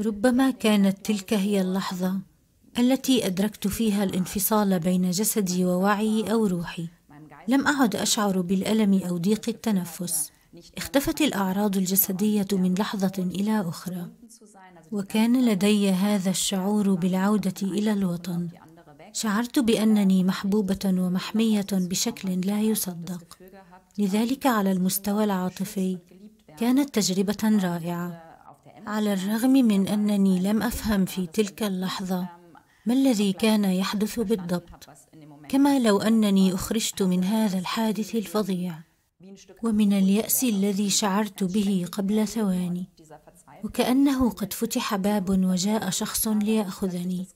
ربما كانت تلك هي اللحظه التي ادركت فيها الانفصال بين جسدي ووعيي او روحي لم اعد اشعر بالالم او ضيق التنفس اختفت الاعراض الجسديه من لحظه الى اخرى وكان لدي هذا الشعور بالعوده الى الوطن شعرت بانني محبوبه ومحميه بشكل لا يصدق لذلك على المستوى العاطفي كانت تجربه رائعه على الرغم من انني لم افهم في تلك اللحظه ما الذي كان يحدث بالضبط كما لو انني اخرجت من هذا الحادث الفظيع ومن الياس الذي شعرت به قبل ثواني وكانه قد فتح باب وجاء شخص لياخذني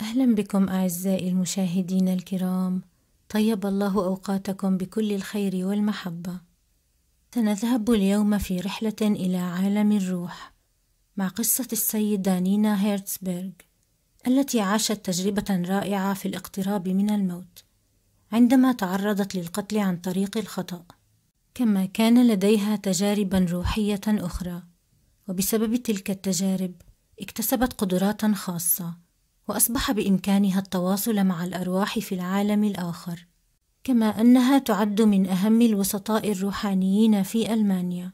أهلا بكم أعزائي المشاهدين الكرام طيب الله أوقاتكم بكل الخير والمحبة سنذهب اليوم في رحلة إلى عالم الروح مع قصة السيدة نينا هيرتسبرغ التي عاشت تجربة رائعة في الاقتراب من الموت عندما تعرضت للقتل عن طريق الخطأ كما كان لديها تجاربا روحية أخرى وبسبب تلك التجارب اكتسبت قدرات خاصة واصبح بامكانها التواصل مع الارواح في العالم الاخر كما انها تعد من اهم الوسطاء الروحانيين في المانيا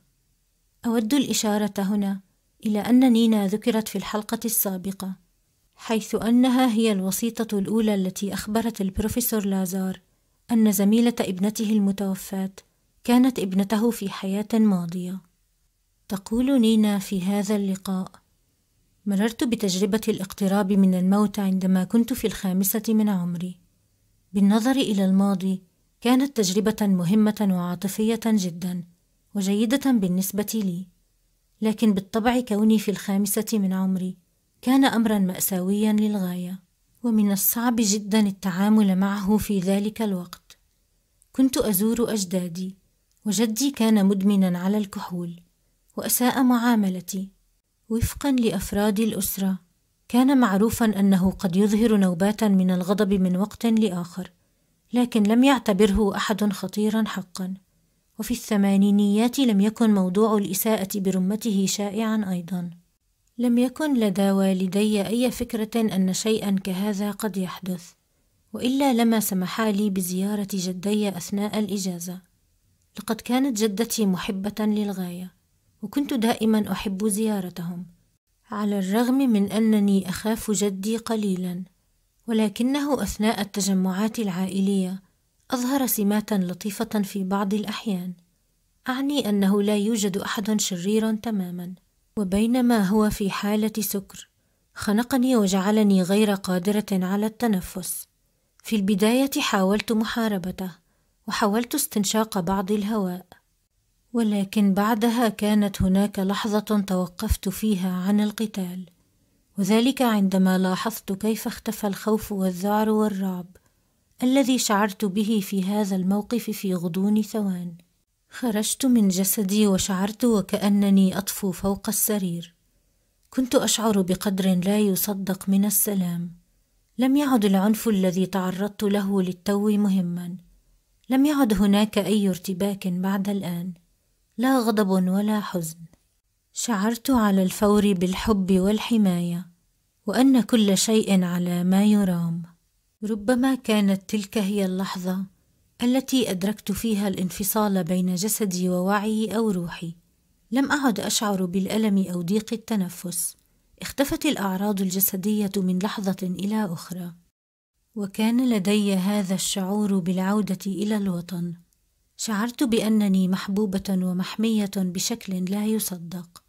اود الاشاره هنا الى ان نينا ذكرت في الحلقه السابقه حيث انها هي الوسيطه الاولى التي اخبرت البروفيسور لازار ان زميله ابنته المتوفاه كانت ابنته في حياه ماضيه تقول نينا في هذا اللقاء مررت بتجربة الاقتراب من الموت عندما كنت في الخامسة من عمري. بالنظر إلى الماضي، كانت تجربة مهمة وعاطفية جدا، وجيدة بالنسبة لي. لكن بالطبع كوني في الخامسة من عمري، كان أمرا مأساويا للغاية، ومن الصعب جدا التعامل معه في ذلك الوقت. كنت أزور أجدادي، وجدي كان مدمنا على الكحول، وأساء معاملتي. وفقا لافراد الاسره كان معروفا انه قد يظهر نوبات من الغضب من وقت لاخر لكن لم يعتبره احد خطيرا حقا وفي الثمانينيات لم يكن موضوع الاساءه برمته شائعا ايضا لم يكن لدى والدي اي فكره ان شيئا كهذا قد يحدث والا لما سمحا لي بزياره جدي اثناء الاجازه لقد كانت جدتي محبه للغايه وكنت دائما احب زيارتهم على الرغم من انني اخاف جدي قليلا ولكنه اثناء التجمعات العائليه اظهر سمات لطيفه في بعض الاحيان اعني انه لا يوجد احد شرير تماما وبينما هو في حاله سكر خنقني وجعلني غير قادره على التنفس في البدايه حاولت محاربته وحاولت استنشاق بعض الهواء ولكن بعدها كانت هناك لحظه توقفت فيها عن القتال وذلك عندما لاحظت كيف اختفى الخوف والذعر والرعب الذي شعرت به في هذا الموقف في غضون ثوان خرجت من جسدي وشعرت وكانني اطفو فوق السرير كنت اشعر بقدر لا يصدق من السلام لم يعد العنف الذي تعرضت له للتو مهما لم يعد هناك اي ارتباك بعد الان لا غضب ولا حزن شعرت على الفور بالحب والحمايه وان كل شيء على ما يرام ربما كانت تلك هي اللحظه التي ادركت فيها الانفصال بين جسدي ووعي او روحي لم اعد اشعر بالالم او ضيق التنفس اختفت الاعراض الجسديه من لحظه الى اخرى وكان لدي هذا الشعور بالعوده الى الوطن شعرت بانني محبوبه ومحميه بشكل لا يصدق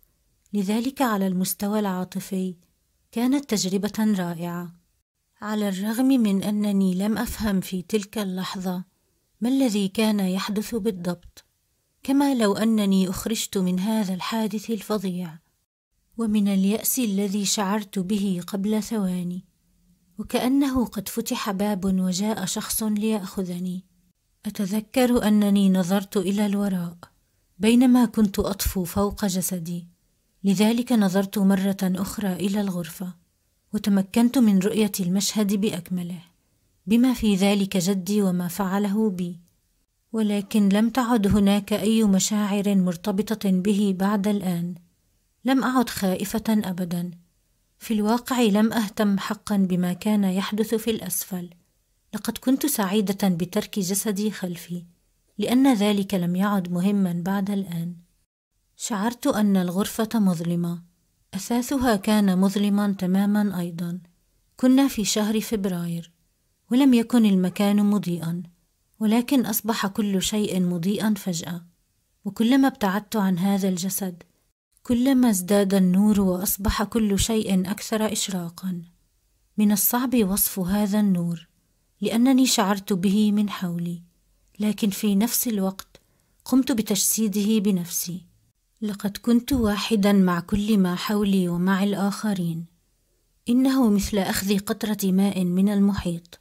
لذلك على المستوى العاطفي كانت تجربه رائعه على الرغم من انني لم افهم في تلك اللحظه ما الذي كان يحدث بالضبط كما لو انني اخرجت من هذا الحادث الفظيع ومن الياس الذي شعرت به قبل ثواني وكانه قد فتح باب وجاء شخص لياخذني اتذكر انني نظرت الى الوراء بينما كنت اطفو فوق جسدي لذلك نظرت مره اخرى الى الغرفه وتمكنت من رؤيه المشهد باكمله بما في ذلك جدي وما فعله بي ولكن لم تعد هناك اي مشاعر مرتبطه به بعد الان لم اعد خائفه ابدا في الواقع لم اهتم حقا بما كان يحدث في الاسفل لقد كنت سعيدة بترك جسدي خلفي، لأن ذلك لم يعد مهما بعد الآن. شعرت أن الغرفة مظلمة، أثاثها كان مظلما تماما أيضا. كنا في شهر فبراير، ولم يكن المكان مضيئا، ولكن أصبح كل شيء مضيئا فجأة. وكلما ابتعدت عن هذا الجسد، كلما ازداد النور وأصبح كل شيء أكثر إشراقا. من الصعب وصف هذا النور. لانني شعرت به من حولي لكن في نفس الوقت قمت بتجسيده بنفسي لقد كنت واحدا مع كل ما حولي ومع الاخرين انه مثل اخذ قطره ماء من المحيط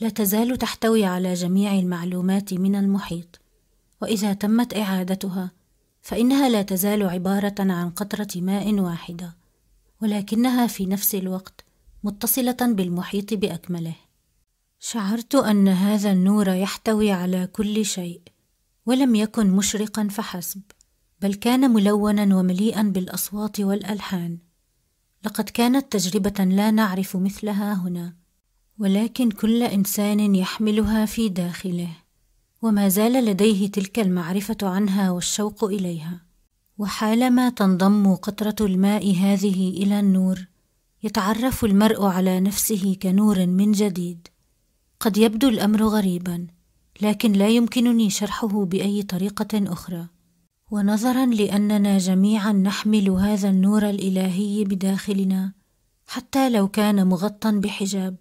لا تزال تحتوي على جميع المعلومات من المحيط واذا تمت اعادتها فانها لا تزال عباره عن قطره ماء واحده ولكنها في نفس الوقت متصله بالمحيط باكمله شعرت ان هذا النور يحتوي على كل شيء ولم يكن مشرقا فحسب بل كان ملونا ومليئا بالاصوات والالحان لقد كانت تجربه لا نعرف مثلها هنا ولكن كل انسان يحملها في داخله وما زال لديه تلك المعرفه عنها والشوق اليها وحالما تنضم قطره الماء هذه الى النور يتعرف المرء على نفسه كنور من جديد قد يبدو الامر غريبا لكن لا يمكنني شرحه باي طريقه اخرى ونظرا لاننا جميعا نحمل هذا النور الالهي بداخلنا حتى لو كان مغطى بحجاب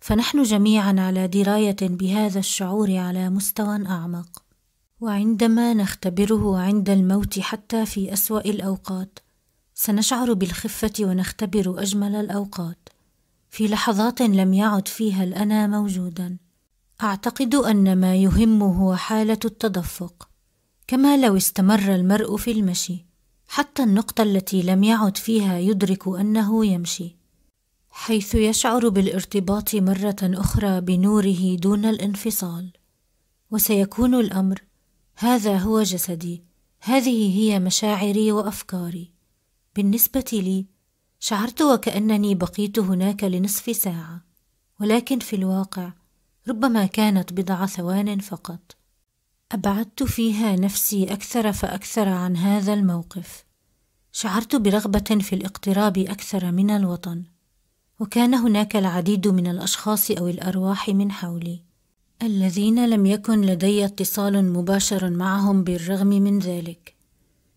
فنحن جميعا على درايه بهذا الشعور على مستوى اعمق وعندما نختبره عند الموت حتى في اسوا الاوقات سنشعر بالخفه ونختبر اجمل الاوقات في لحظات لم يعد فيها الانا موجودا اعتقد ان ما يهم هو حاله التدفق كما لو استمر المرء في المشي حتى النقطه التي لم يعد فيها يدرك انه يمشي حيث يشعر بالارتباط مره اخرى بنوره دون الانفصال وسيكون الامر هذا هو جسدي هذه هي مشاعري وافكاري بالنسبه لي شعرت وكانني بقيت هناك لنصف ساعه ولكن في الواقع ربما كانت بضع ثوان فقط ابعدت فيها نفسي اكثر فاكثر عن هذا الموقف شعرت برغبه في الاقتراب اكثر من الوطن وكان هناك العديد من الاشخاص او الارواح من حولي الذين لم يكن لدي اتصال مباشر معهم بالرغم من ذلك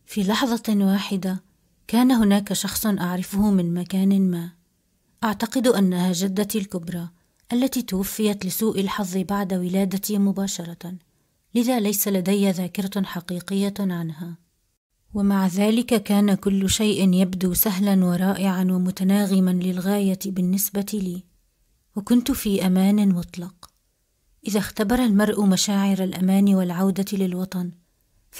في لحظه واحده كان هناك شخص اعرفه من مكان ما اعتقد انها جدتي الكبرى التي توفيت لسوء الحظ بعد ولادتي مباشره لذا ليس لدي ذاكره حقيقيه عنها ومع ذلك كان كل شيء يبدو سهلا ورائعا ومتناغما للغايه بالنسبه لي وكنت في امان مطلق اذا اختبر المرء مشاعر الامان والعوده للوطن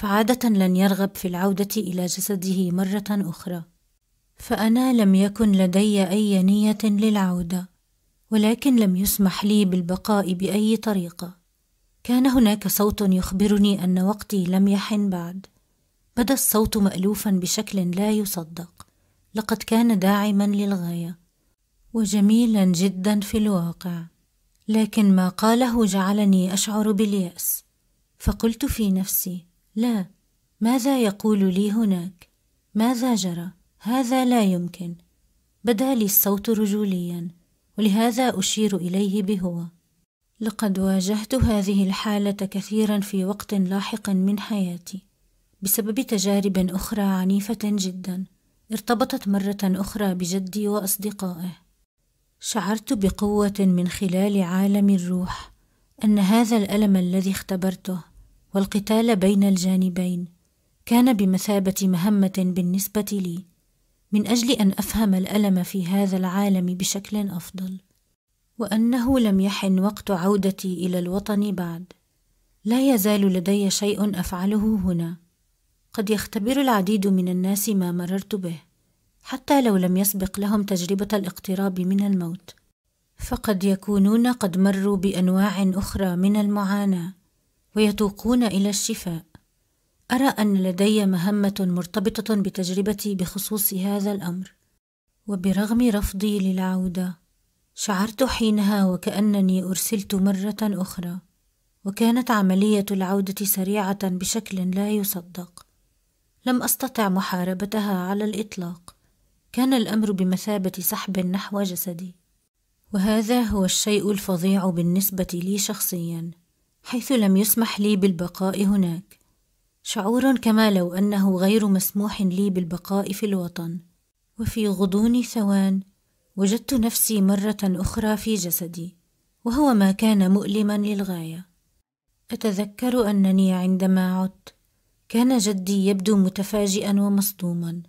فعادة لن يرغب في العودة إلى جسده مرة أخرى، فأنا لم يكن لدي أي نية للعودة، ولكن لم يسمح لي بالبقاء بأي طريقة. كان هناك صوت يخبرني أن وقتي لم يحن بعد. بدا الصوت مألوفا بشكل لا يصدق، لقد كان داعما للغاية، وجميلا جدا في الواقع، لكن ما قاله جعلني أشعر باليأس، فقلت في نفسي: لا ماذا يقول لي هناك ماذا جرى هذا لا يمكن بدا لي الصوت رجوليا ولهذا اشير اليه بهو لقد واجهت هذه الحاله كثيرا في وقت لاحق من حياتي بسبب تجارب اخرى عنيفه جدا ارتبطت مره اخرى بجدي واصدقائه شعرت بقوه من خلال عالم الروح ان هذا الالم الذي اختبرته والقتال بين الجانبين كان بمثابه مهمه بالنسبه لي من اجل ان افهم الالم في هذا العالم بشكل افضل وانه لم يحن وقت عودتي الى الوطن بعد لا يزال لدي شيء افعله هنا قد يختبر العديد من الناس ما مررت به حتى لو لم يسبق لهم تجربه الاقتراب من الموت فقد يكونون قد مروا بانواع اخرى من المعاناه ويتوقون الى الشفاء ارى ان لدي مهمه مرتبطه بتجربتي بخصوص هذا الامر وبرغم رفضي للعوده شعرت حينها وكانني ارسلت مره اخرى وكانت عمليه العوده سريعه بشكل لا يصدق لم استطع محاربتها على الاطلاق كان الامر بمثابه سحب نحو جسدي وهذا هو الشيء الفظيع بالنسبه لي شخصيا حيث لم يسمح لي بالبقاء هناك شعور كما لو انه غير مسموح لي بالبقاء في الوطن وفي غضون ثوان وجدت نفسي مره اخرى في جسدي وهو ما كان مؤلما للغايه اتذكر انني عندما عدت كان جدي يبدو متفاجئا ومصدوما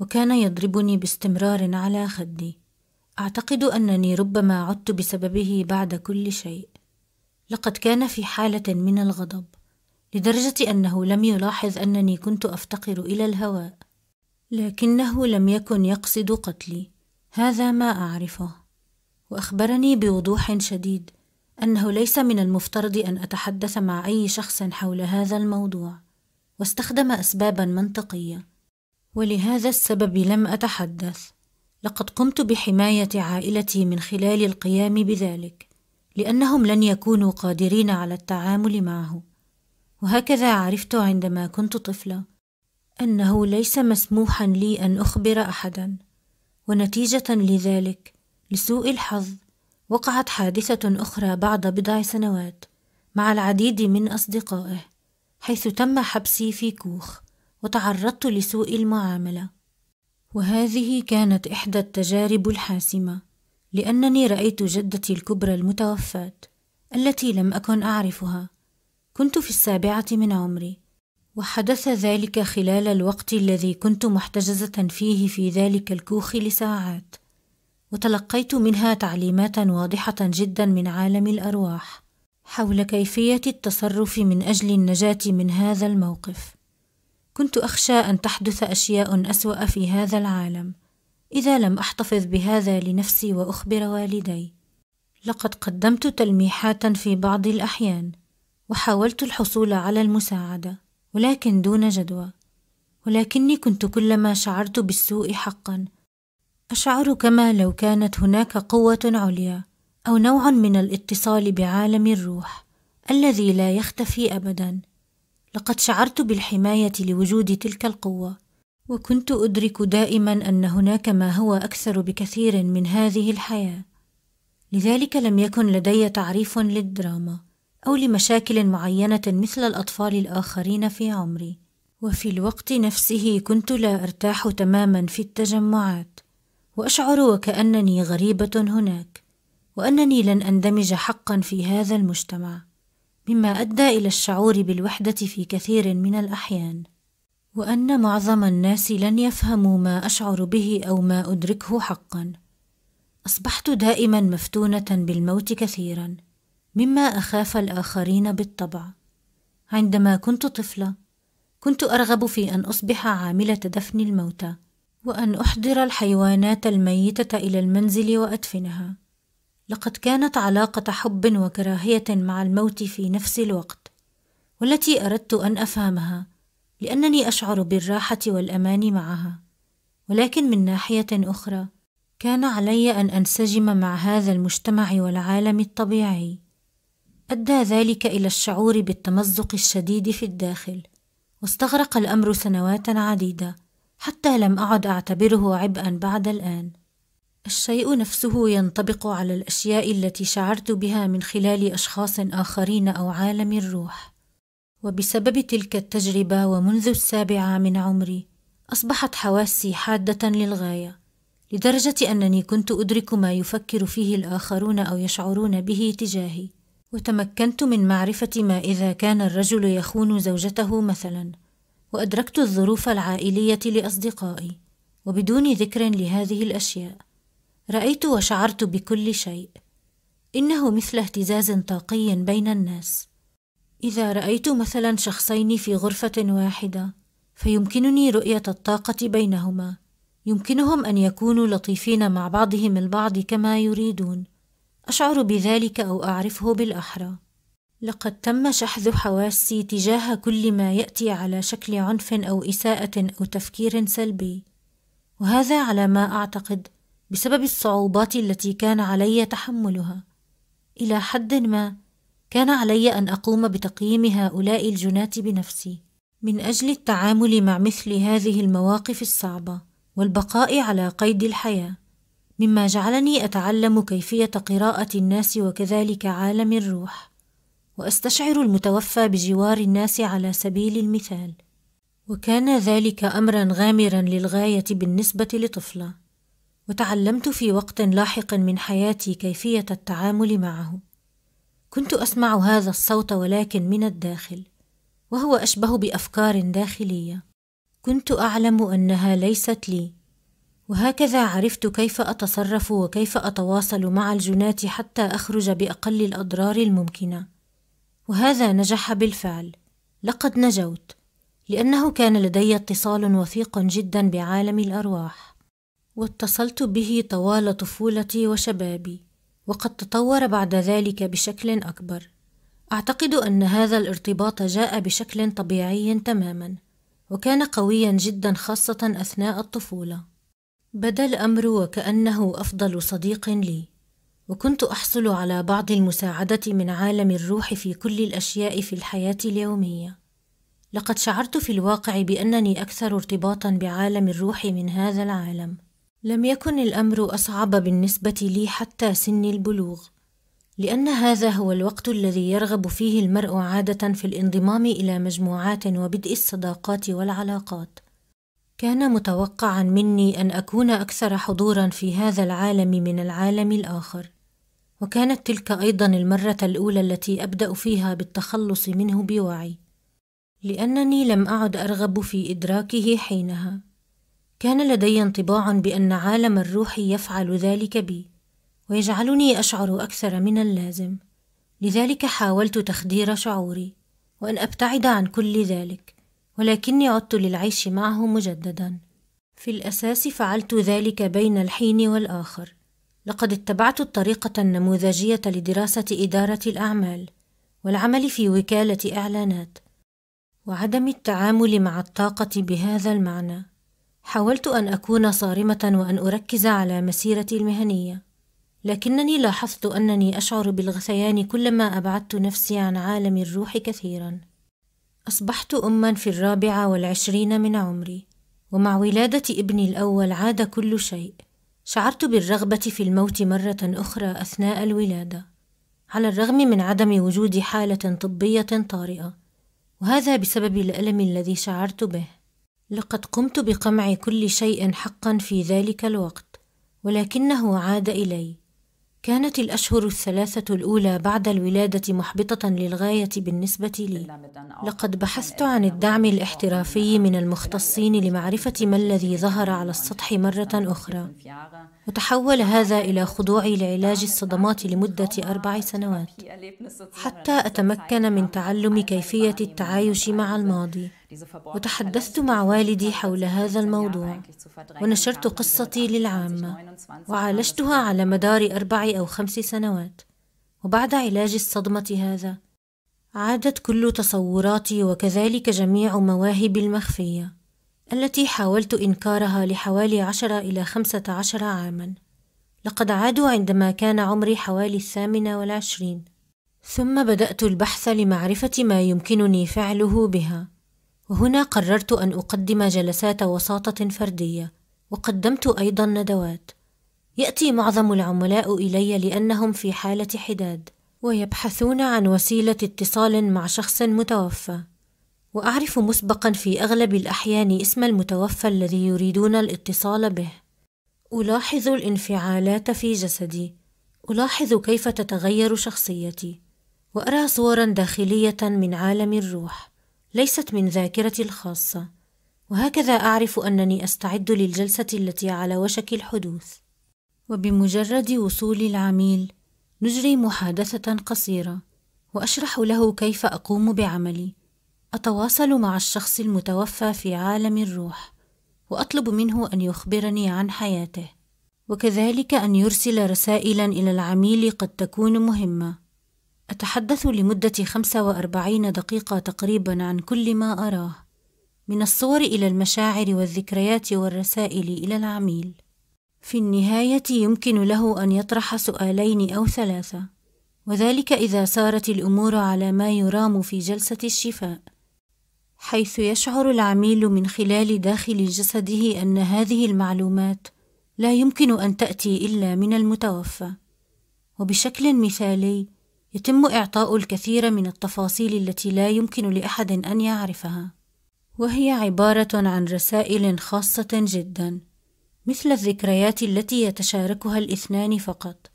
وكان يضربني باستمرار على خدي اعتقد انني ربما عدت بسببه بعد كل شيء لقد كان في حالة من الغضب لدرجة أنه لم يلاحظ أنني كنت أفتقر إلى الهواء لكنه لم يكن يقصد قتلي هذا ما أعرفه وأخبرني بوضوح شديد أنه ليس من المفترض أن أتحدث مع أي شخص حول هذا الموضوع واستخدم أسبابا منطقية ولهذا السبب لم أتحدث لقد قمت بحماية عائلتي من خلال القيام بذلك لانهم لن يكونوا قادرين على التعامل معه وهكذا عرفت عندما كنت طفله انه ليس مسموحا لي ان اخبر احدا ونتيجه لذلك لسوء الحظ وقعت حادثه اخرى بعد بضع سنوات مع العديد من اصدقائه حيث تم حبسي في كوخ وتعرضت لسوء المعامله وهذه كانت احدى التجارب الحاسمه لانني رايت جدتي الكبرى المتوفاه التي لم اكن اعرفها كنت في السابعه من عمري وحدث ذلك خلال الوقت الذي كنت محتجزه فيه في ذلك الكوخ لساعات وتلقيت منها تعليمات واضحه جدا من عالم الارواح حول كيفيه التصرف من اجل النجاه من هذا الموقف كنت اخشى ان تحدث اشياء اسوا في هذا العالم إذا لم أحتفظ بهذا لنفسي وأخبر والدي لقد قدمت تلميحات في بعض الأحيان وحاولت الحصول على المساعدة ولكن دون جدوى ولكني كنت كلما شعرت بالسوء حقا أشعر كما لو كانت هناك قوة عليا أو نوع من الاتصال بعالم الروح الذي لا يختفي أبدا لقد شعرت بالحماية لوجود تلك القوة وكنت ادرك دائما ان هناك ما هو اكثر بكثير من هذه الحياه لذلك لم يكن لدي تعريف للدراما او لمشاكل معينه مثل الاطفال الاخرين في عمري وفي الوقت نفسه كنت لا ارتاح تماما في التجمعات واشعر وكانني غريبه هناك وانني لن اندمج حقا في هذا المجتمع مما ادى الى الشعور بالوحده في كثير من الاحيان وان معظم الناس لن يفهموا ما اشعر به او ما ادركه حقا اصبحت دائما مفتونه بالموت كثيرا مما اخاف الاخرين بالطبع عندما كنت طفله كنت ارغب في ان اصبح عامله دفن الموتى وان احضر الحيوانات الميته الى المنزل وادفنها لقد كانت علاقه حب وكراهيه مع الموت في نفس الوقت والتي اردت ان افهمها لانني اشعر بالراحه والامان معها ولكن من ناحيه اخرى كان علي ان انسجم مع هذا المجتمع والعالم الطبيعي ادى ذلك الى الشعور بالتمزق الشديد في الداخل واستغرق الامر سنوات عديده حتى لم اعد اعتبره عبئا بعد الان الشيء نفسه ينطبق على الاشياء التي شعرت بها من خلال اشخاص اخرين او عالم الروح وبسبب تلك التجربة ومنذ السابعة من عمري أصبحت حواسي حادة للغاية لدرجة أنني كنت أدرك ما يفكر فيه الآخرون أو يشعرون به تجاهي وتمكنت من معرفة ما إذا كان الرجل يخون زوجته مثلا وأدركت الظروف العائلية لأصدقائي وبدون ذكر لهذه الأشياء رأيت وشعرت بكل شيء إنه مثل اهتزاز طاقي بين الناس إذا رأيت مثلا شخصين في غرفة واحدة فيمكنني رؤية الطاقة بينهما يمكنهم أن يكونوا لطيفين مع بعضهم البعض كما يريدون أشعر بذلك أو أعرفه بالأحرى لقد تم شحذ حواسي تجاه كل ما يأتي على شكل عنف أو إساءة أو تفكير سلبي وهذا على ما أعتقد بسبب الصعوبات التي كان علي تحملها إلى حد ما كان علي ان اقوم بتقييم هؤلاء الجنات بنفسي من اجل التعامل مع مثل هذه المواقف الصعبه والبقاء على قيد الحياه مما جعلني اتعلم كيفيه قراءه الناس وكذلك عالم الروح واستشعر المتوفى بجوار الناس على سبيل المثال وكان ذلك امرا غامرا للغايه بالنسبه لطفله وتعلمت في وقت لاحق من حياتي كيفيه التعامل معه كنت اسمع هذا الصوت ولكن من الداخل وهو اشبه بافكار داخليه كنت اعلم انها ليست لي وهكذا عرفت كيف اتصرف وكيف اتواصل مع الجنات حتى اخرج باقل الاضرار الممكنه وهذا نجح بالفعل لقد نجوت لانه كان لدي اتصال وثيق جدا بعالم الارواح واتصلت به طوال طفولتي وشبابي وقد تطور بعد ذلك بشكل اكبر اعتقد ان هذا الارتباط جاء بشكل طبيعي تماما وكان قويا جدا خاصه اثناء الطفوله بدا الامر وكانه افضل صديق لي وكنت احصل على بعض المساعده من عالم الروح في كل الاشياء في الحياه اليوميه لقد شعرت في الواقع بانني اكثر ارتباطا بعالم الروح من هذا العالم لم يكن الامر اصعب بالنسبه لي حتى سن البلوغ لان هذا هو الوقت الذي يرغب فيه المرء عاده في الانضمام الى مجموعات وبدء الصداقات والعلاقات كان متوقعا مني ان اكون اكثر حضورا في هذا العالم من العالم الاخر وكانت تلك ايضا المره الاولى التي ابدا فيها بالتخلص منه بوعي لانني لم اعد ارغب في ادراكه حينها كان لدي انطباع بان عالم الروح يفعل ذلك بي ويجعلني اشعر اكثر من اللازم لذلك حاولت تخدير شعوري وان ابتعد عن كل ذلك ولكني عدت للعيش معه مجددا في الاساس فعلت ذلك بين الحين والاخر لقد اتبعت الطريقه النموذجيه لدراسه اداره الاعمال والعمل في وكاله اعلانات وعدم التعامل مع الطاقه بهذا المعنى حاولت ان اكون صارمه وان اركز على مسيرتي المهنيه لكنني لاحظت انني اشعر بالغثيان كلما ابعدت نفسي عن عالم الروح كثيرا اصبحت اما في الرابعه والعشرين من عمري ومع ولاده ابني الاول عاد كل شيء شعرت بالرغبه في الموت مره اخرى اثناء الولاده على الرغم من عدم وجود حاله طبيه طارئه وهذا بسبب الالم الذي شعرت به لقد قمت بقمع كل شيء حقا في ذلك الوقت ولكنه عاد الي كانت الاشهر الثلاثه الاولى بعد الولاده محبطه للغايه بالنسبه لي لقد بحثت عن الدعم الاحترافي من المختصين لمعرفه ما الذي ظهر على السطح مره اخرى وتحول هذا إلى خضوعي لعلاج الصدمات لمدة أربع سنوات حتى أتمكن من تعلم كيفية التعايش مع الماضي وتحدثت مع والدي حول هذا الموضوع ونشرت قصتي للعامة وعالجتها على مدار أربع أو خمس سنوات وبعد علاج الصدمة هذا عادت كل تصوراتي وكذلك جميع مواهبي المخفيه التي حاولت إنكارها لحوالي عشرة إلى خمسة عشر عاما لقد عادوا عندما كان عمري حوالي الثامنة والعشرين ثم بدأت البحث لمعرفة ما يمكنني فعله بها وهنا قررت أن أقدم جلسات وساطة فردية وقدمت أيضا ندوات يأتي معظم العملاء إلي لأنهم في حالة حداد ويبحثون عن وسيلة اتصال مع شخص متوفى وأعرف مسبقا في أغلب الأحيان اسم المتوفى الذي يريدون الاتصال به ألاحظ الانفعالات في جسدي ألاحظ كيف تتغير شخصيتي وأرى صورا داخلية من عالم الروح ليست من ذاكرتي الخاصة وهكذا أعرف أنني أستعد للجلسة التي على وشك الحدوث وبمجرد وصول العميل نجري محادثة قصيرة وأشرح له كيف أقوم بعملي اتواصل مع الشخص المتوفى في عالم الروح واطلب منه ان يخبرني عن حياته وكذلك ان يرسل رسائلا الى العميل قد تكون مهمه اتحدث لمده 45 دقيقه تقريبا عن كل ما اراه من الصور الى المشاعر والذكريات والرسائل الى العميل في النهايه يمكن له ان يطرح سؤالين او ثلاثه وذلك اذا سارت الامور على ما يرام في جلسه الشفاء حيث يشعر العميل من خلال داخل جسده ان هذه المعلومات لا يمكن ان تاتي الا من المتوفى وبشكل مثالي يتم اعطاء الكثير من التفاصيل التي لا يمكن لاحد ان يعرفها وهي عباره عن رسائل خاصه جدا مثل الذكريات التي يتشاركها الاثنان فقط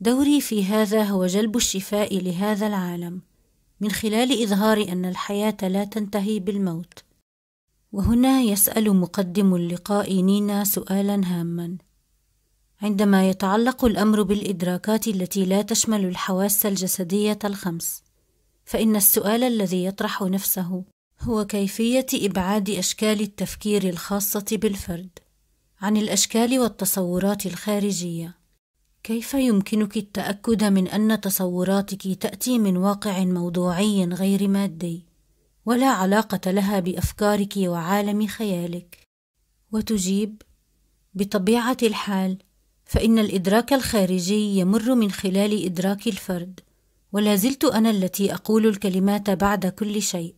دوري في هذا هو جلب الشفاء لهذا العالم من خلال إظهار أن الحياة لا تنتهي بالموت. وهنا يسأل مقدم اللقاء نينا سؤالا هاما عندما يتعلق الأمر بالإدراكات التي لا تشمل الحواس الجسدية الخمس، فإن السؤال الذي يطرح نفسه هو كيفية إبعاد أشكال التفكير الخاصة بالفرد عن الأشكال والتصورات الخارجية كيف يمكنك التاكد من ان تصوراتك تاتي من واقع موضوعي غير مادي ولا علاقه لها بافكارك وعالم خيالك وتجيب بطبيعه الحال فان الادراك الخارجي يمر من خلال ادراك الفرد ولا زلت انا التي اقول الكلمات بعد كل شيء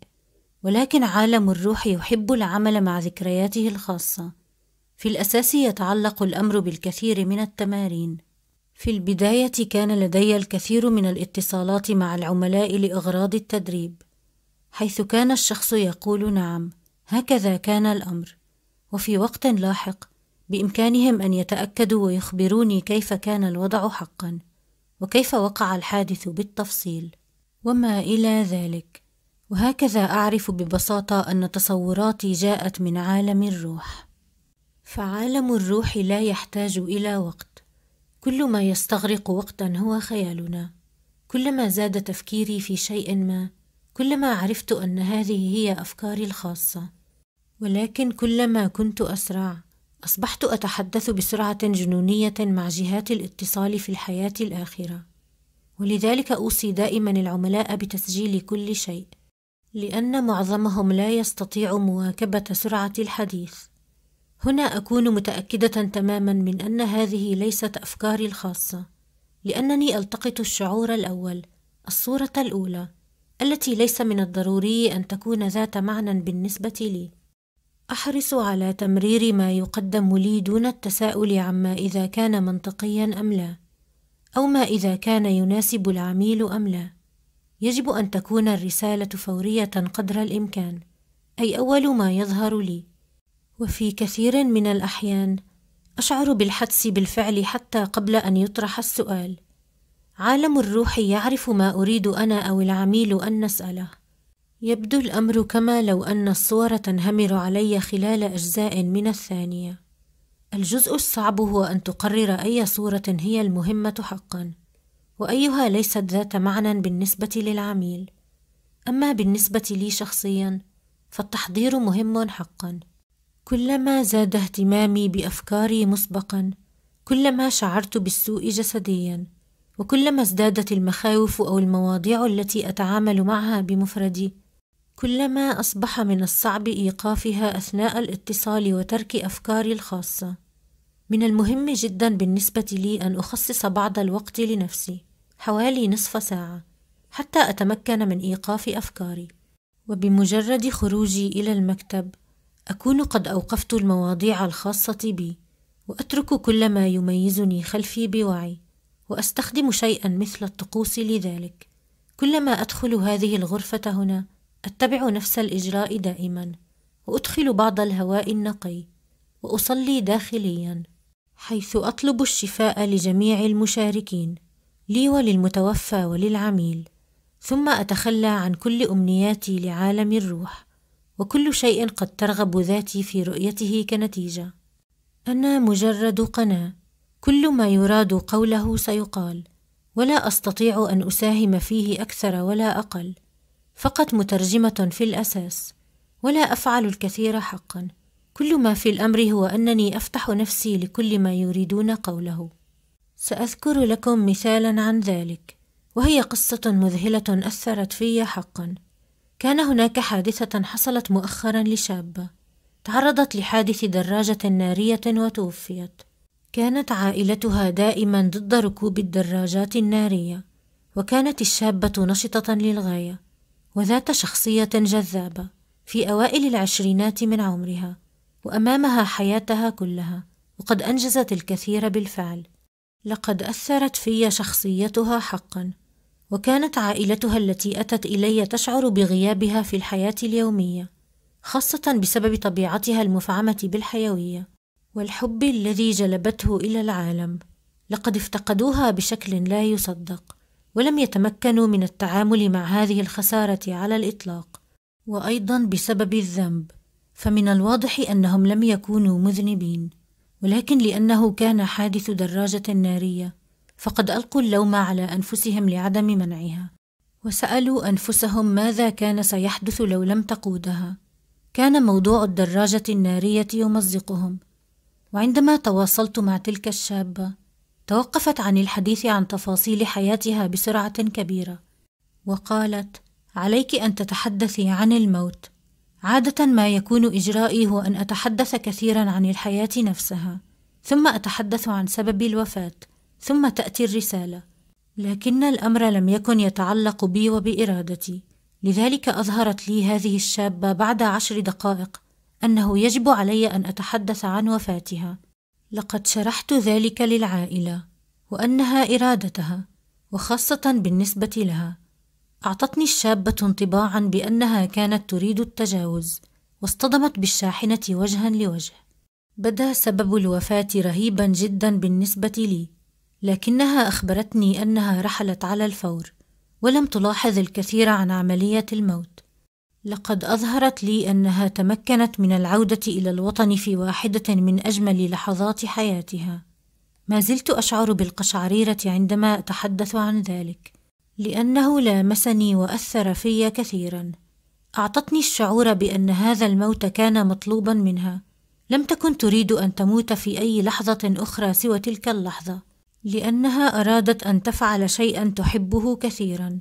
ولكن عالم الروح يحب العمل مع ذكرياته الخاصه في الاساس يتعلق الامر بالكثير من التمارين في البداية كان لدي الكثير من الاتصالات مع العملاء لإغراض التدريب، حيث كان الشخص يقول نعم، هكذا كان الأمر، وفي وقت لاحق بإمكانهم أن يتأكدوا ويخبروني كيف كان الوضع حقًا، وكيف وقع الحادث بالتفصيل، وما إلى ذلك، وهكذا أعرف ببساطة أن تصوراتي جاءت من عالم الروح، فعالم الروح لا يحتاج إلى وقت. كل ما يستغرق وقتا هو خيالنا كلما زاد تفكيري في شيء ما كلما عرفت ان هذه هي افكاري الخاصه ولكن كلما كنت اسرع اصبحت اتحدث بسرعه جنونيه مع جهات الاتصال في الحياه الاخره ولذلك اوصي دائما العملاء بتسجيل كل شيء لان معظمهم لا يستطيع مواكبه سرعه الحديث هنا اكون متاكده تماما من ان هذه ليست افكاري الخاصه لانني التقط الشعور الاول الصوره الاولى التي ليس من الضروري ان تكون ذات معنى بالنسبه لي احرص على تمرير ما يقدم لي دون التساؤل عما اذا كان منطقيا ام لا او ما اذا كان يناسب العميل ام لا يجب ان تكون الرساله فوريه قدر الامكان اي اول ما يظهر لي وفي كثير من الأحيان أشعر بالحدس بالفعل حتى قبل أن يطرح السؤال. عالم الروح يعرف ما أريد أنا أو العميل أن نسأله. يبدو الأمر كما لو أن الصور تنهمر علي خلال أجزاء من الثانية. الجزء الصعب هو أن تقرر أي صورة هي المهمة حقًا، وأيها ليست ذات معنى بالنسبة للعميل. أما بالنسبة لي شخصيًا، فالتحضير مهم حقًا. كلما زاد اهتمامي بافكاري مسبقا كلما شعرت بالسوء جسديا وكلما ازدادت المخاوف او المواضيع التي اتعامل معها بمفردي كلما اصبح من الصعب ايقافها اثناء الاتصال وترك افكاري الخاصه من المهم جدا بالنسبه لي ان اخصص بعض الوقت لنفسي حوالي نصف ساعه حتى اتمكن من ايقاف افكاري وبمجرد خروجي الى المكتب اكون قد اوقفت المواضيع الخاصه بي واترك كل ما يميزني خلفي بوعي واستخدم شيئا مثل الطقوس لذلك كلما ادخل هذه الغرفه هنا اتبع نفس الاجراء دائما وادخل بعض الهواء النقي واصلي داخليا حيث اطلب الشفاء لجميع المشاركين لي وللمتوفى وللعميل ثم اتخلى عن كل امنياتي لعالم الروح وكل شيء قد ترغب ذاتي في رؤيته كنتيجه انا مجرد قناه كل ما يراد قوله سيقال ولا استطيع ان اساهم فيه اكثر ولا اقل فقط مترجمه في الاساس ولا افعل الكثير حقا كل ما في الامر هو انني افتح نفسي لكل ما يريدون قوله ساذكر لكم مثالا عن ذلك وهي قصه مذهله اثرت في حقا كان هناك حادثة حصلت مؤخرا لشابة تعرضت لحادث دراجة نارية وتوفيت كانت عائلتها دائما ضد ركوب الدراجات النارية وكانت الشابة نشطة للغاية وذات شخصية جذابة في أوائل العشرينات من عمرها وأمامها حياتها كلها وقد أنجزت الكثير بالفعل لقد أثرت في شخصيتها حقا وكانت عائلتها التي أتت إلي تشعر بغيابها في الحياة اليومية، خاصة بسبب طبيعتها المفعمة بالحيوية، والحب الذي جلبته إلى العالم. لقد افتقدوها بشكل لا يصدق، ولم يتمكنوا من التعامل مع هذه الخسارة على الإطلاق، وأيضا بسبب الذنب، فمن الواضح أنهم لم يكونوا مذنبين، ولكن لأنه كان حادث دراجة نارية، فقد ألقوا اللوم على أنفسهم لعدم منعها وسألوا أنفسهم ماذا كان سيحدث لو لم تقودها كان موضوع الدراجة النارية يمزقهم وعندما تواصلت مع تلك الشابة توقفت عن الحديث عن تفاصيل حياتها بسرعة كبيرة وقالت عليك أن تتحدثي عن الموت عادة ما يكون إجرائي هو أن أتحدث كثيرا عن الحياة نفسها ثم أتحدث عن سبب الوفاة ثم تأتي الرسالة لكن الأمر لم يكن يتعلق بي وبإرادتي لذلك أظهرت لي هذه الشابة بعد عشر دقائق أنه يجب علي أن أتحدث عن وفاتها لقد شرحت ذلك للعائلة وأنها إرادتها وخاصة بالنسبة لها أعطتني الشابة انطباعا بأنها كانت تريد التجاوز واصطدمت بالشاحنة وجها لوجه بدا سبب الوفاة رهيبا جدا بالنسبة لي لكنها اخبرتني انها رحلت على الفور ولم تلاحظ الكثير عن عمليه الموت لقد اظهرت لي انها تمكنت من العوده الى الوطن في واحده من اجمل لحظات حياتها ما زلت اشعر بالقشعريره عندما اتحدث عن ذلك لانه لامسني واثر في كثيرا اعطتني الشعور بان هذا الموت كان مطلوبا منها لم تكن تريد ان تموت في اي لحظه اخرى سوى تلك اللحظه لانها ارادت ان تفعل شيئا تحبه كثيرا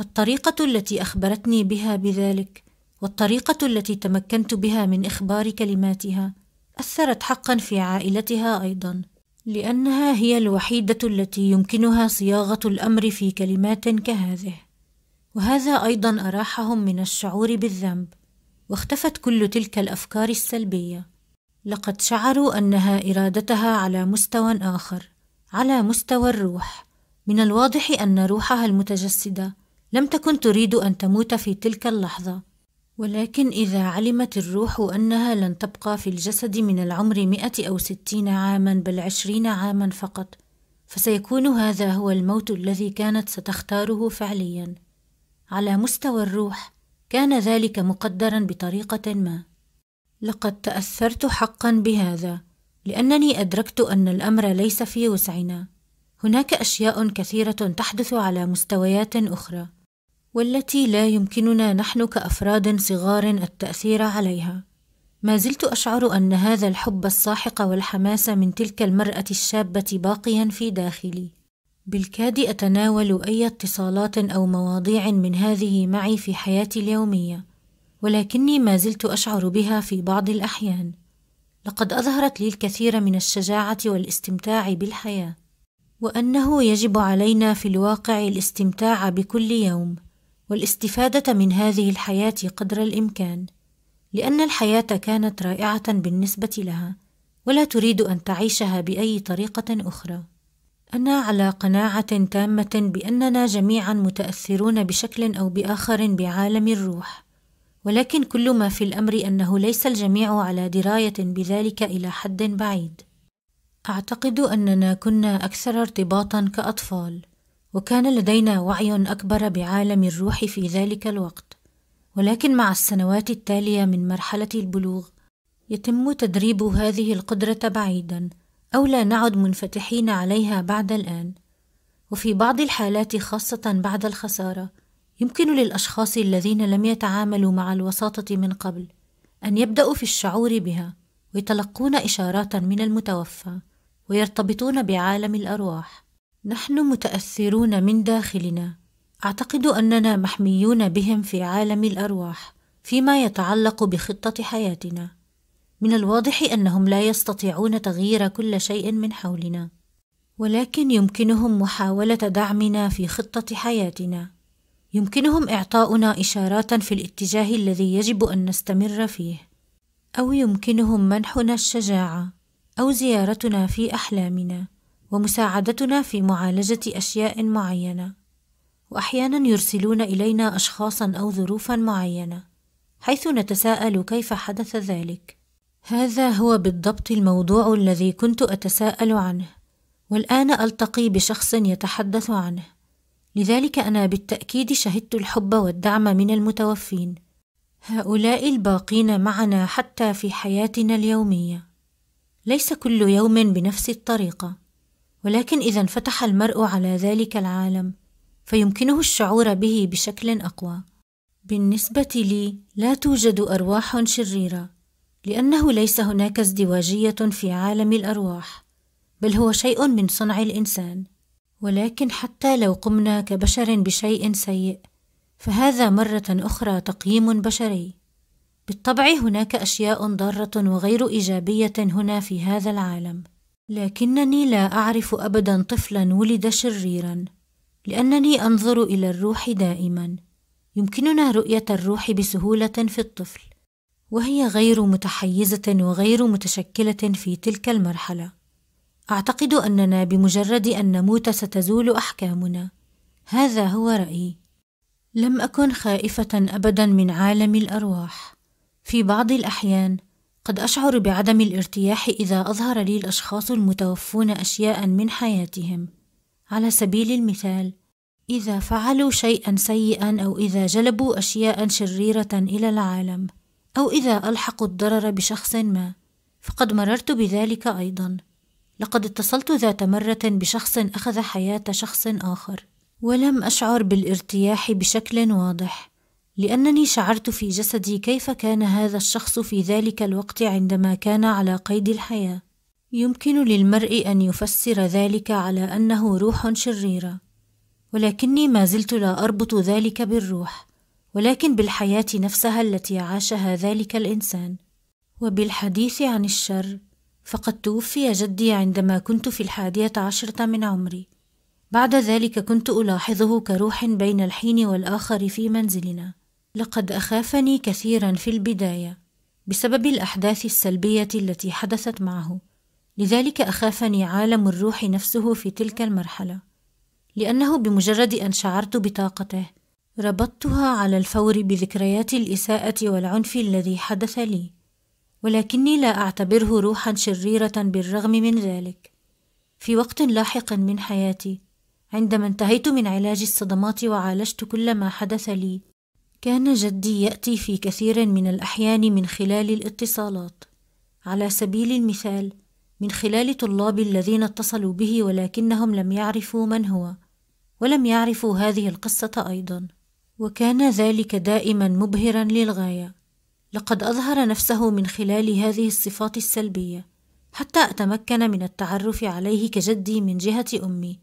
الطريقه التي اخبرتني بها بذلك والطريقه التي تمكنت بها من اخبار كلماتها اثرت حقا في عائلتها ايضا لانها هي الوحيده التي يمكنها صياغه الامر في كلمات كهذه وهذا ايضا اراحهم من الشعور بالذنب واختفت كل تلك الافكار السلبيه لقد شعروا انها ارادتها على مستوى اخر على مستوى الروح من الواضح ان روحها المتجسده لم تكن تريد ان تموت في تلك اللحظه ولكن اذا علمت الروح انها لن تبقى في الجسد من العمر مئه او ستين عاما بل عشرين عاما فقط فسيكون هذا هو الموت الذي كانت ستختاره فعليا على مستوى الروح كان ذلك مقدرا بطريقه ما لقد تاثرت حقا بهذا لانني ادركت ان الامر ليس في وسعنا هناك اشياء كثيره تحدث على مستويات اخرى والتي لا يمكننا نحن كافراد صغار التاثير عليها ما زلت اشعر ان هذا الحب الساحق والحماس من تلك المراه الشابه باقيا في داخلي بالكاد اتناول اي اتصالات او مواضيع من هذه معي في حياتي اليوميه ولكني ما زلت اشعر بها في بعض الاحيان لقد أظهرت لي الكثير من الشجاعة والاستمتاع بالحياة، وأنه يجب علينا في الواقع الاستمتاع بكل يوم، والاستفادة من هذه الحياة قدر الإمكان، لأن الحياة كانت رائعة بالنسبة لها، ولا تريد أن تعيشها بأي طريقة أخرى. أنا على قناعة تامة بأننا جميعا متأثرون بشكل أو بآخر بعالم الروح، ولكن كل ما في الامر انه ليس الجميع على درايه بذلك الى حد بعيد اعتقد اننا كنا اكثر ارتباطا كاطفال وكان لدينا وعي اكبر بعالم الروح في ذلك الوقت ولكن مع السنوات التاليه من مرحله البلوغ يتم تدريب هذه القدره بعيدا او لا نعد منفتحين عليها بعد الان وفي بعض الحالات خاصه بعد الخساره يمكن للاشخاص الذين لم يتعاملوا مع الوساطه من قبل ان يبداوا في الشعور بها ويتلقون اشارات من المتوفى ويرتبطون بعالم الارواح نحن متاثرون من داخلنا اعتقد اننا محميون بهم في عالم الارواح فيما يتعلق بخطه حياتنا من الواضح انهم لا يستطيعون تغيير كل شيء من حولنا ولكن يمكنهم محاوله دعمنا في خطه حياتنا يمكنهم إعطاؤنا إشارات في الاتجاه الذي يجب أن نستمر فيه، أو يمكنهم منحنا الشجاعة، أو زيارتنا في أحلامنا، ومساعدتنا في معالجة أشياء معينة. وأحيانا يرسلون إلينا أشخاصا أو ظروفا معينة، حيث نتساءل كيف حدث ذلك. هذا هو بالضبط الموضوع الذي كنت أتساءل عنه، والآن ألتقي بشخص يتحدث عنه. لذلك أنا بالتأكيد شهدت الحب والدعم من المتوفين هؤلاء الباقين معنا حتى في حياتنا اليومية ليس كل يوم بنفس الطريقة ولكن إذا انفتح المرء على ذلك العالم فيمكنه الشعور به بشكل أقوى بالنسبة لي لا توجد أرواح شريرة لأنه ليس هناك ازدواجية في عالم الأرواح بل هو شيء من صنع الإنسان ولكن حتى لو قمنا كبشر بشيء سيء فهذا مره اخرى تقييم بشري بالطبع هناك اشياء ضاره وغير ايجابيه هنا في هذا العالم لكنني لا اعرف ابدا طفلا ولد شريرا لانني انظر الى الروح دائما يمكننا رؤيه الروح بسهوله في الطفل وهي غير متحيزه وغير متشكله في تلك المرحله اعتقد اننا بمجرد ان نموت ستزول احكامنا هذا هو رايي لم اكن خائفه ابدا من عالم الارواح في بعض الاحيان قد اشعر بعدم الارتياح اذا اظهر لي الاشخاص المتوفون اشياء من حياتهم على سبيل المثال اذا فعلوا شيئا سيئا او اذا جلبوا اشياء شريره الى العالم او اذا الحقوا الضرر بشخص ما فقد مررت بذلك ايضا لقد اتصلت ذات مرة بشخص أخذ حياة شخص آخر، ولم أشعر بالارتياح بشكل واضح، لأنني شعرت في جسدي كيف كان هذا الشخص في ذلك الوقت عندما كان على قيد الحياة. يمكن للمرء أن يفسر ذلك على أنه روح شريرة، ولكني ما زلت لا أربط ذلك بالروح، ولكن بالحياة نفسها التي عاشها ذلك الإنسان. وبالحديث عن الشر فقد توفي جدي عندما كنت في الحادية عشرة من عمري بعد ذلك كنت ألاحظه كروح بين الحين والآخر في منزلنا لقد أخافني كثيرا في البداية بسبب الأحداث السلبية التي حدثت معه لذلك أخافني عالم الروح نفسه في تلك المرحلة لأنه بمجرد أن شعرت بطاقته ربطتها على الفور بذكريات الإساءة والعنف الذي حدث لي ولكني لا أعتبره روحا شريرة بالرغم من ذلك في وقت لاحق من حياتي عندما انتهيت من علاج الصدمات وعالجت كل ما حدث لي كان جدي ياتي في كثير من الاحيان من خلال الاتصالات على سبيل المثال من خلال طلاب الذين اتصلوا به ولكنهم لم يعرفوا من هو ولم يعرفوا هذه القصه ايضا وكان ذلك دائما مبهرا للغايه لقد اظهر نفسه من خلال هذه الصفات السلبيه حتى اتمكن من التعرف عليه كجدي من جهه امي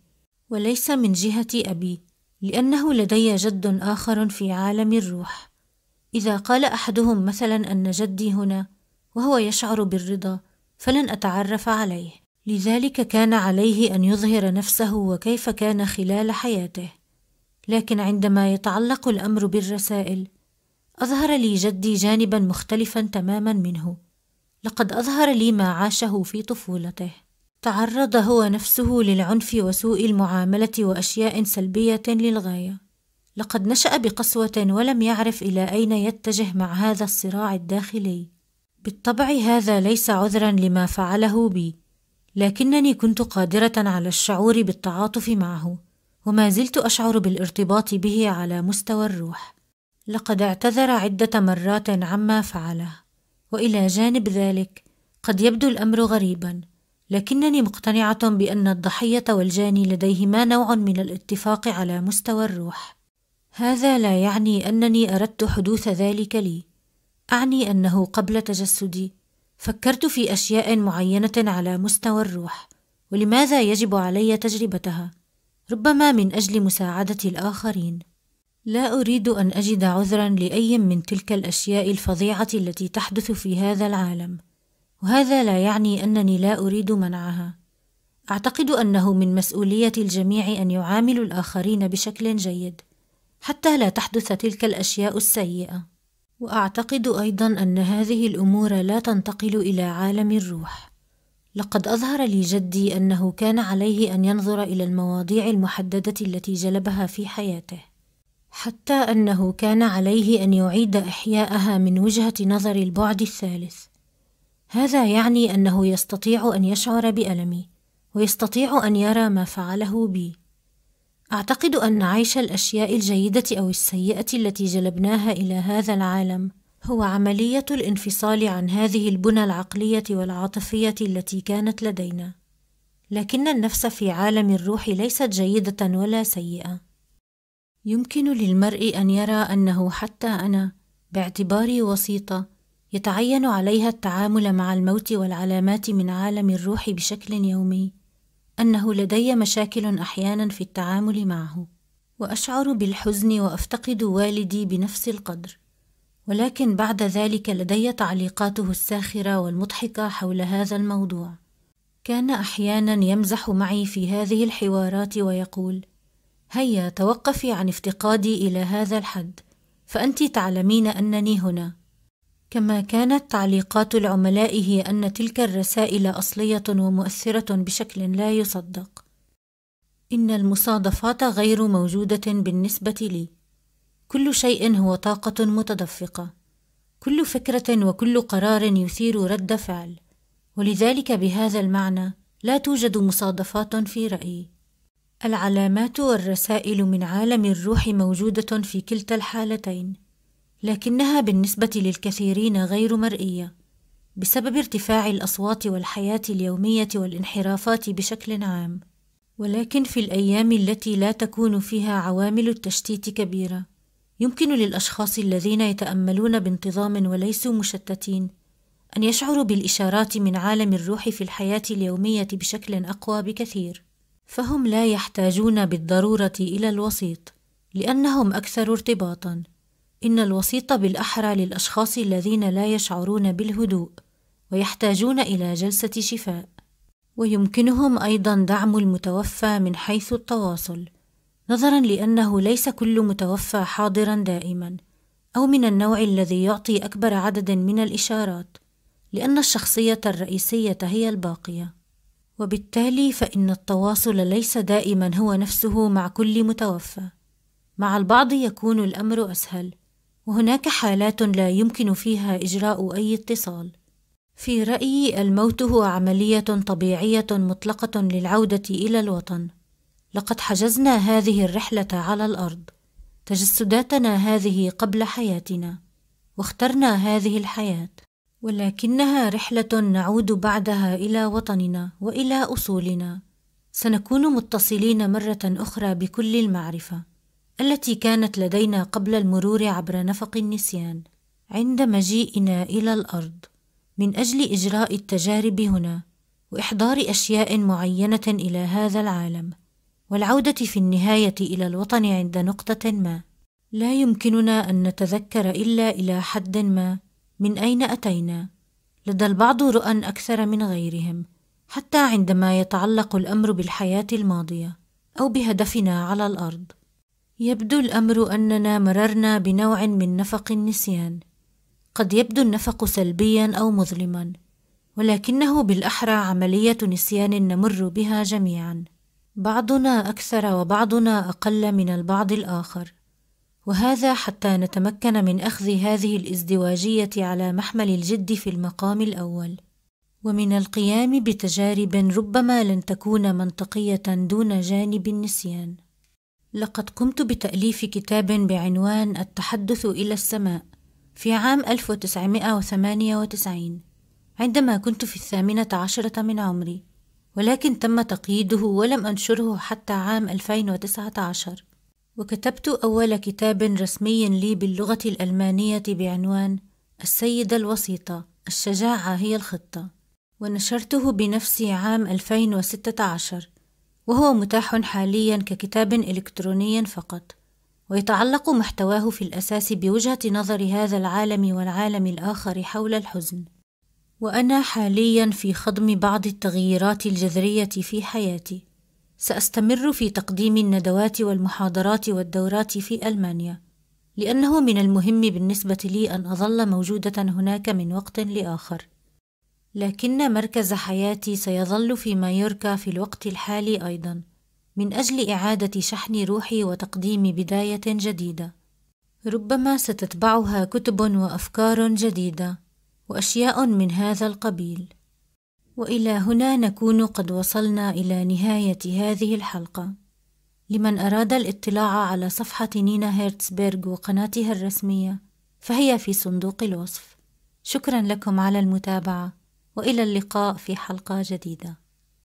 وليس من جهه ابي لانه لدي جد اخر في عالم الروح اذا قال احدهم مثلا ان جدي هنا وهو يشعر بالرضا فلن اتعرف عليه لذلك كان عليه ان يظهر نفسه وكيف كان خلال حياته لكن عندما يتعلق الامر بالرسائل اظهر لي جدي جانبا مختلفا تماما منه لقد اظهر لي ما عاشه في طفولته تعرض هو نفسه للعنف وسوء المعامله واشياء سلبيه للغايه لقد نشا بقسوه ولم يعرف الى اين يتجه مع هذا الصراع الداخلي بالطبع هذا ليس عذرا لما فعله بي لكنني كنت قادره على الشعور بالتعاطف معه وما زلت اشعر بالارتباط به على مستوى الروح لقد اعتذر عدة مرات عما فعله، وإلى جانب ذلك قد يبدو الأمر غريبا، لكنني مقتنعة بأن الضحية والجاني لديهما نوع من الاتفاق على مستوى الروح. هذا لا يعني أنني أردت حدوث ذلك لي، أعني أنه قبل تجسدي فكرت في أشياء معينة على مستوى الروح، ولماذا يجب علي تجربتها؟ ربما من أجل مساعدة الآخرين. لا أريد أن أجد عذرا لأي من تلك الأشياء الفظيعة التي تحدث في هذا العالم، وهذا لا يعني أنني لا أريد منعها. أعتقد أنه من مسؤولية الجميع أن يعاملوا الآخرين بشكل جيد، حتى لا تحدث تلك الأشياء السيئة. وأعتقد أيضا أن هذه الأمور لا تنتقل إلى عالم الروح. لقد أظهر لي جدي أنه كان عليه أن ينظر إلى المواضيع المحددة التي جلبها في حياته. حتى أنه كان عليه أن يعيد إحياءها من وجهة نظر البعد الثالث هذا يعني أنه يستطيع أن يشعر بألمي ويستطيع أن يرى ما فعله بي أعتقد أن عيش الأشياء الجيدة أو السيئة التي جلبناها إلى هذا العالم هو عملية الانفصال عن هذه البنى العقلية والعاطفية التي كانت لدينا، لكن النفس في عالم الروح ليست جيدة ولا سيئة، يمكن للمرء ان يرى انه حتى انا باعتباري وسيطه يتعين عليها التعامل مع الموت والعلامات من عالم الروح بشكل يومي انه لدي مشاكل احيانا في التعامل معه واشعر بالحزن وافتقد والدي بنفس القدر ولكن بعد ذلك لدي تعليقاته الساخره والمضحكه حول هذا الموضوع كان احيانا يمزح معي في هذه الحوارات ويقول هيا توقفي عن افتقادي الى هذا الحد فانت تعلمين انني هنا كما كانت تعليقات العملاء هي ان تلك الرسائل اصليه ومؤثره بشكل لا يصدق ان المصادفات غير موجوده بالنسبه لي كل شيء هو طاقه متدفقه كل فكره وكل قرار يثير رد فعل ولذلك بهذا المعنى لا توجد مصادفات في رايي العلامات والرسائل من عالم الروح موجودة في كلتا الحالتين، لكنها بالنسبة للكثيرين غير مرئية، بسبب ارتفاع الأصوات والحياة اليومية والانحرافات بشكل عام، ولكن في الأيام التي لا تكون فيها عوامل التشتيت كبيرة، يمكن للأشخاص الذين يتأملون بانتظام وليسوا مشتتين أن يشعروا بالإشارات من عالم الروح في الحياة اليومية بشكل أقوى بكثير. فهم لا يحتاجون بالضروره الى الوسيط لانهم اكثر ارتباطا ان الوسيط بالاحرى للاشخاص الذين لا يشعرون بالهدوء ويحتاجون الى جلسه شفاء ويمكنهم ايضا دعم المتوفى من حيث التواصل نظرا لانه ليس كل متوفى حاضرا دائما او من النوع الذي يعطي اكبر عدد من الاشارات لان الشخصيه الرئيسيه هي الباقيه وبالتالي فإن التواصل ليس دائما هو نفسه مع كل متوفى مع البعض يكون الأمر أسهل وهناك حالات لا يمكن فيها إجراء أي اتصال في رأيي الموت هو عملية طبيعية مطلقة للعودة إلى الوطن لقد حجزنا هذه الرحلة على الأرض تجسداتنا هذه قبل حياتنا واخترنا هذه الحياة ولكنها رحلة نعود بعدها إلى وطننا وإلى أصولنا. سنكون متصلين مرة أخرى بكل المعرفة التي كانت لدينا قبل المرور عبر نفق النسيان عند مجيئنا إلى الأرض من أجل إجراء التجارب هنا وإحضار أشياء معينة إلى هذا العالم والعودة في النهاية إلى الوطن عند نقطة ما. لا يمكننا أن نتذكر إلا إلى حد ما من أين أتينا؟ لدى البعض رؤى أكثر من غيرهم، حتى عندما يتعلق الأمر بالحياة الماضية أو بهدفنا على الأرض. يبدو الأمر أننا مررنا بنوع من نفق النسيان. قد يبدو النفق سلبيا أو مظلما، ولكنه بالأحرى عملية نسيان نمر بها جميعا. بعضنا أكثر وبعضنا أقل من البعض الآخر. وهذا حتى نتمكن من اخذ هذه الازدواجيه على محمل الجد في المقام الاول ومن القيام بتجارب ربما لن تكون منطقيه دون جانب النسيان لقد قمت بتاليف كتاب بعنوان التحدث الى السماء في عام 1998 عندما كنت في الثامنة عشرة من عمري ولكن تم تقييده ولم أنشره حتى عام 2019 وكتبت أول كتاب رسمي لي باللغة الألمانية بعنوان السيدة الوسيطة الشجاعة هي الخطة ونشرته بنفسي عام 2016 وهو متاح حاليا ككتاب إلكتروني فقط ويتعلق محتواه في الأساس بوجهة نظر هذا العالم والعالم الآخر حول الحزن وأنا حاليا في خضم بعض التغييرات الجذرية في حياتي سأستمر في تقديم الندوات والمحاضرات والدورات في ألمانيا، لأنه من المهم بالنسبة لي أن أظل موجودة هناك من وقت لآخر. لكن مركز حياتي سيظل في مايوركا في الوقت الحالي أيضًا، من أجل إعادة شحن روحي وتقديم بداية جديدة. ربما ستتبعها كتب وأفكار جديدة، وأشياء من هذا القبيل. والى هنا نكون قد وصلنا الى نهايه هذه الحلقه لمن اراد الاطلاع على صفحه نينا هيرتسبيرغ وقناتها الرسميه فهي في صندوق الوصف شكرا لكم على المتابعه والى اللقاء في حلقه جديده